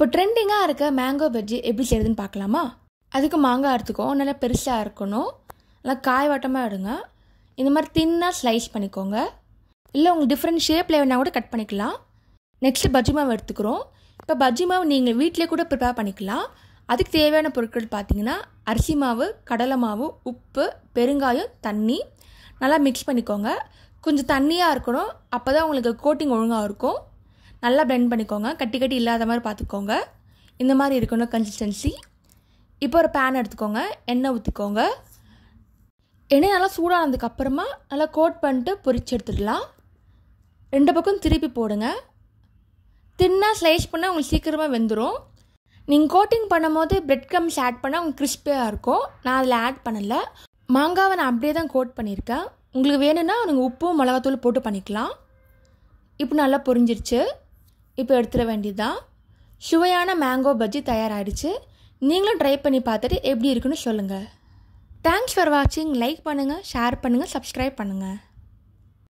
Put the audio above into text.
இப்போ ட்ரெண்டிங்காக இருக்க மேங்கோ பஜ்ஜி எப்படி செய்யுதுன்னு பார்க்கலாமா அதுக்கு மாங்காய் எடுத்துக்கோம் நல்லா பெருசாக இருக்கணும் நல்லா காய் வாட்டமாக எடுங்க இந்த மாதிரி தின்னாக ஸ்லைஸ் பண்ணிக்கோங்க இல்லை உங்களுக்கு டிஃப்ரெண்ட் ஷேப்பில் வேணால் கூட கட் பண்ணிக்கலாம் நெக்ஸ்ட்டு பஜ்ஜி மாவு எடுத்துக்கிறோம் இப்போ பஜ்ஜி மாவு நீங்கள் வீட்டிலே கூட ப்ரிப்பேர் பண்ணிக்கலாம் அதுக்கு தேவையான பொருட்கள் பார்த்தீங்கன்னா அரிசி மாவு கடலை மாவு உப்பு பெருங்காயம் தண்ணி நல்லா மிக்ஸ் பண்ணிக்கோங்க கொஞ்சம் தண்ணியாக இருக்கணும் அப்போ தான் உங்களுக்கு கோட்டிங் ஒழுங்காக இருக்கும் நல்லா பிளெண்ட் பண்ணிக்கோங்க கட்டி கட்டி இல்லாத மாதிரி பார்த்துக்கோங்க இந்த மாதிரி இருக்கணும் கன்சிஸ்டன்சி இப்போ ஒரு பேன் எடுத்துக்கோங்க எண்ணெய் ஊற்றிக்கோங்க எண்ணெய் நல்லா சூடானதுக்கப்புறமா நல்லா கோட் பண்ணிட்டு பொறிச்சு எடுத்துடலாம் ரெண்டு பக்கம் திருப்பி போடுங்க தின்னாக ஸ்லைஸ் பண்ணால் உங்களுக்கு சீக்கிரமாக வெந்துடும் நீங்கள் கோட்டிங் பண்ணும் போது பிரெட் க்ரம்ஸ் ஆட் பண்ணால் உங்களுக்கு கிறிஸ்பியாக இருக்கும் நான் அதில் ஆட் பண்ணலை மாங்காவை நான் அப்படியே தான் கோட் பண்ணியிருக்கேன் உங்களுக்கு வேணும்னா நீங்கள் உப்பும் மிளகாத்தூள் போட்டு பண்ணிக்கலாம் இப்போ நல்லா பொறிஞ்சிருச்சு இப்போ எடுத்துட வேண்டியதுதான் சுவையான மேங்கோ பஜ்ஜி தயாராகிடுச்சு நீங்களும் ட்ரை பண்ணி பார்த்துட்டு எப்படி இருக்குன்னு சொல்லுங்கள் தேங்க்ஸ் ஃபார் வாட்சிங் லைக் பண்ணுங்கள் ஷேர் பண்ணுங்கள் சப்ஸ்கிரைப் பண்ணுங்கள்